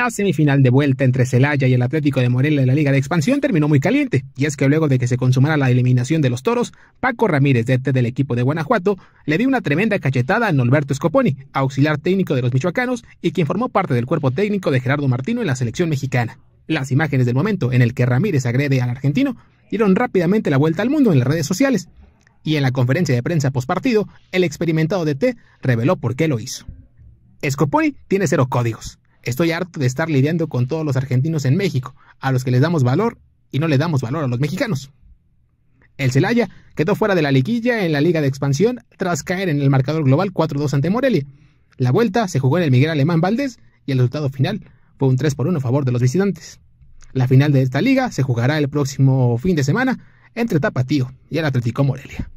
La semifinal de vuelta entre Celaya y el Atlético de Morelia de la Liga de Expansión terminó muy caliente, y es que luego de que se consumara la eliminación de los toros, Paco Ramírez, DT del equipo de Guanajuato, le dio una tremenda cachetada a Norberto Scoponi, auxiliar técnico de los michoacanos y quien formó parte del cuerpo técnico de Gerardo Martino en la selección mexicana. Las imágenes del momento en el que Ramírez agrede al argentino dieron rápidamente la vuelta al mundo en las redes sociales, y en la conferencia de prensa postpartido, el experimentado DT reveló por qué lo hizo. Scoponi tiene cero códigos. Estoy harto de estar lidiando con todos los argentinos en México, a los que les damos valor y no le damos valor a los mexicanos. El Celaya quedó fuera de la liguilla en la Liga de Expansión tras caer en el marcador global 4-2 ante Morelia. La vuelta se jugó en el Miguel Alemán Valdés y el resultado final fue un 3 por 1 a favor de los visitantes. La final de esta liga se jugará el próximo fin de semana entre Tapatío y el Atlético Morelia.